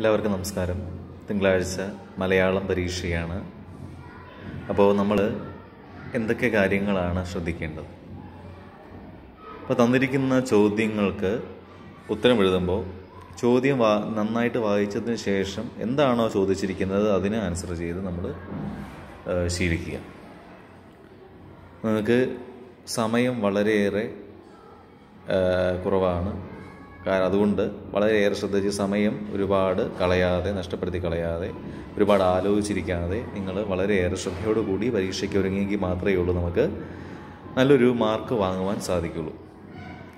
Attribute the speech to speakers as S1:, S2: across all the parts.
S1: എല്ലാവർക്കും നമസ്കാരം തിങ്കളാഴ്ച മലയാളം പരീക്ഷയാണ് അപ്പോൾ നമ്മൾ എന്തൊക്കെ കാര്യങ്ങളാണ് ശ്രദ്ധിക്കേണ്ടത് അപ്പോൾ തന്നിരിക്കുന്ന ചോദ്യങ്ങൾക്ക് ഉത്തരം എഴുതുമ്പോൾ ചോദ്യം വാ നന്നായിട്ട് വായിച്ചതിന് ശേഷം എന്താണോ ചോദിച്ചിരിക്കുന്നത് അതിനെ ആൻസർ ചെയ്ത് നമ്മൾ ശീലിക്കുക നിങ്ങൾക്ക് സമയം വളരെയേറെ കുറവാണ് കാരണം അതുകൊണ്ട് വളരെയേറെ ശ്രദ്ധിച്ച് സമയം ഒരുപാട് കളയാതെ നഷ്ടപ്പെടുത്തി കളയാതെ ഒരുപാട് ആലോചിച്ചിരിക്കാതെ നിങ്ങൾ വളരെയേറെ ശ്രദ്ധയോടുകൂടി പരീക്ഷയ്ക്ക് ഒരുങ്ങിയെങ്കിൽ മാത്രമേ ഉള്ളൂ നമുക്ക് നല്ലൊരു മാർക്ക് വാങ്ങുവാൻ സാധിക്കുള്ളൂ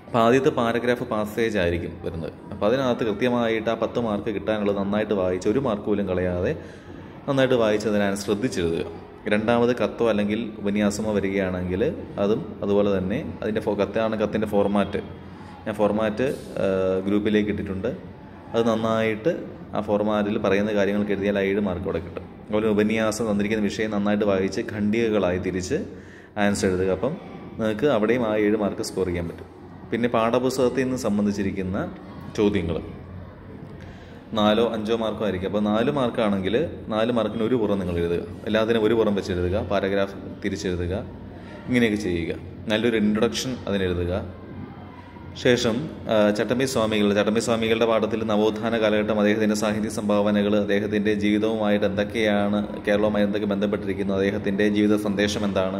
S1: അപ്പോൾ ആദ്യത്തെ പാരഗ്രാഫ് പാസേജ് ആയിരിക്കും വരുന്നത് അപ്പോൾ അതിനകത്ത് കൃത്യമായിട്ട് ആ പത്ത് മാർക്ക് കിട്ടാനുള്ളത് നന്നായിട്ട് വായിച്ച് ഒരു മാർക്ക് പോലും കളയാതെ നന്നായിട്ട് വായിച്ച് അതിനാണ് ശ്രദ്ധിച്ചെഴുതുക രണ്ടാമത് കത്തോ അല്ലെങ്കിൽ ഉപന്യാസമോ വരികയാണെങ്കിൽ അതും അതുപോലെ തന്നെ അതിൻ്റെ കത്താണ് കത്തിൻ്റെ ഫോർമാറ്റ് ഞാൻ ഫോർമാറ്റ് ഗ്രൂപ്പിലേക്ക് ഇട്ടിട്ടുണ്ട് അത് നന്നായിട്ട് ആ ഫോർമാറ്റിൽ പറയുന്ന കാര്യങ്ങൾക്ക് എഴുതിയാൽ ഏഴ് മാർക്ക് അവിടെ കിട്ടും അതുപോലെ ഉപന്യാസം തന്നിരിക്കുന്ന വിഷയം നന്നായിട്ട് വായിച്ച് ഖണ്ഡികകളായി തിരിച്ച് ആൻസർ എഴുതുക അപ്പം നിങ്ങൾക്ക് അവിടെയും ആ ഏഴ് മാർക്ക് സ്കോർ ചെയ്യാൻ പറ്റും പിന്നെ പാഠപുസ്തകത്തിൽ നിന്ന് സംബന്ധിച്ചിരിക്കുന്ന ചോദ്യങ്ങൾ നാലോ അഞ്ചോ മാർക്കോ ആയിരിക്കും അപ്പോൾ നാല് മാർക്കാണെങ്കിൽ നാല് മാർക്കിന് ഒരു പുറം നിങ്ങൾ എഴുതുക എല്ലാത്തിനും ഒരു പുറം വെച്ച് എഴുതുക പാരഗ്രാഫ് തിരിച്ചെഴുതുക ഇങ്ങനെയൊക്കെ ചെയ്യുക നല്ലൊരു ഇൻട്രൊഡക്ഷൻ അതിനെഴുതുക ശേഷം ചട്ടമ്പി സ്വാമികൾ ചട്ടമ്പി സ്വാമികളുടെ പാഠത്തിൽ നവോത്ഥാന കാലഘട്ടം അദ്ദേഹത്തിൻ്റെ സാഹിത്യ സംഭാവനകൾ അദ്ദേഹത്തിൻ്റെ ജീവിതവുമായിട്ട് എന്തൊക്കെയാണ് കേരളവുമായി എന്തൊക്കെ ബന്ധപ്പെട്ടിരിക്കുന്നത് അദ്ദേഹത്തിൻ്റെ ജീവിത സന്ദേശം എന്താണ്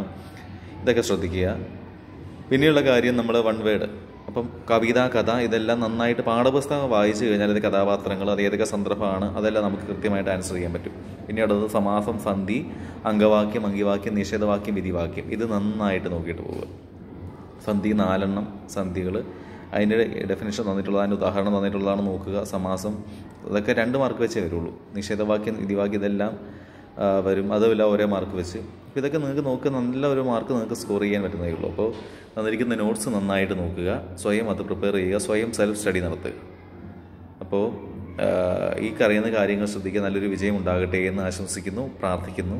S1: ഇതൊക്കെ ശ്രദ്ധിക്കുക പിന്നെയുള്ള കാര്യം നമ്മൾ വൺ വേഡ് അപ്പം കവിത കഥ ഇതെല്ലാം നന്നായിട്ട് പാഠപുസ്തകം വായിച്ചു കഴിഞ്ഞാൽ അത് കഥാപാത്രങ്ങൾ അത് ഏതൊക്കെ സന്ദർഭമാണ് അതെല്ലാം നമുക്ക് കൃത്യമായിട്ട് ആൻസർ ചെയ്യാൻ പറ്റും പിന്നെ അടുത്തത് സമാസം സന്ധി അംഗവാക്യം അംഗിവാക്യം നിഷേധവാക്യം വിധിവാക്യം ഇത് നന്നായിട്ട് നോക്കിയിട്ട് പോവുക സന്ധി നാലെണ്ണം സന്ധികൾ അതിൻ്റെ ഡെഫിനേഷൻ തന്നിട്ടുള്ളത് അതിൻ്റെ ഉദാഹരണം തന്നിട്ടുള്ളതാണ് നോക്കുക സമാസം അതൊക്കെ രണ്ട് മാർക്ക് വെച്ചേ വരുള്ളൂ നിഷേധവാക്യം ഇതിവാക്യം ഇതെല്ലാം വരും അതുമില്ല ഒരേ മാർക്ക് വെച്ച് അപ്പോൾ ഇതൊക്കെ നിങ്ങൾക്ക് നോക്കുക നല്ല ഒരു മാർക്ക് നിങ്ങൾക്ക് സ്കോർ ചെയ്യാൻ പറ്റുന്നതേ ഉള്ളൂ അപ്പോൾ തന്നിരിക്കുന്ന നോട്ട്സ് നന്നായിട്ട് നോക്കുക സ്വയം അത് പ്രിപ്പയർ ചെയ്യുക സ്വയം സെൽഫ് സ്റ്റഡി നടത്തുക അപ്പോൾ ഈ കറിയുന്ന കാര്യങ്ങൾ ശ്രദ്ധിക്കുക നല്ലൊരു വിജയം ഉണ്ടാകട്ടെ എന്ന് ആശംസിക്കുന്നു പ്രാർത്ഥിക്കുന്നു